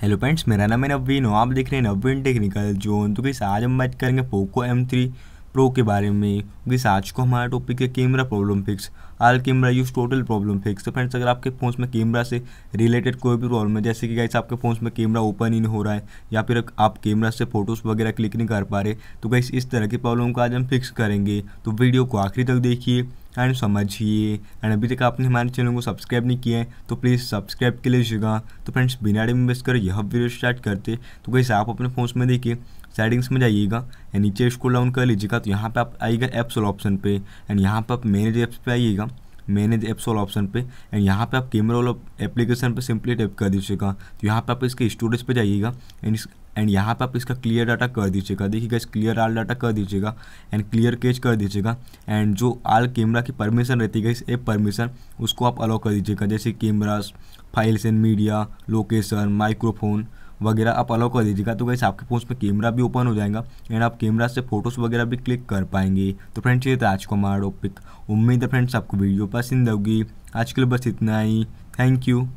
hello friends मेरा नाम है नवीन हो आप देख रहे हैं नवीन टेक्निकल जोन तो किस आज हम बात करेंगे पोको एम थ्री प्रो के बारे में किस तो आज को हमारा टॉपिक है camera problem fix all camera use total problem fix तो फ्रेंड्स अगर आपके फ़ोन में कैमरा से रिलेटेड कोई भी प्रॉब्लम है जैसे कि गाइस आपके फ़ोन में कैमरा ओपन ही नहीं हो रहा है या फिर आप कैमरा से फोटोज़ वगैरह क्लिक नहीं कर पा रहे तो गाइस इस तरह की प्रॉब्लम को आज हम फिक्स करेंगे तो वीडियो को आखिरी तक देखिए एंड समझिए एंड अभी तक आपने हमारे चैनल को सब्सक्राइब नहीं किया है तो प्लीज़ सब्सक्राइब के लीजिएगा तो फ्रेंड्स बिना टाइम वेस्ट कर यह वीडियो स्टार्ट करते तो कैसे आप अपने फ़ोन में देखिए सेटिंग्स में जाइएगा या नीचे स्क्रॉल डाउन कर लीजिएगा तो यहाँ पे आप आइएगा एप्स और ऑप्शन पे एंड यहाँ पर आप मैनेज एप्स पे आइएगा मैनेज एप्स वाला ऑप्शन पे एंड यहाँ पे आप कैमरा वाला एप्लीकेशन पे सिंपली टैप कर दीजिएगा तो यहाँ पे आप इसके स्टोरेज पे जाइएगा एंड एंड यहाँ पे आप इसका क्लियर डाटा कर दीजिएगा देखिएगा इस क्लियर आल डाटा कर दीजिएगा एंड क्लियर कैच कर दीजिएगा एंड जो आल कैमरा की परमिशन रहती है इस एप परमिशन उसको आप अलाउ कर दीजिएगा जैसे cameras files and media location microphone वगैरह आप अलाउ कर दीजिएगा तो वैसे आपके फ़ोन पर कैमरा भी ओपन हो जाएगा एंड आप कैमरा से फोटोज़ वगैरह भी क्लिक कर पाएंगे तो फ्रेंड्स ये था आज को हमारा टॉपिक उम्मीद है फ्रेंड्स आपको वीडियो पसंद होगी आज के लिए बस इतना ही थैंक यू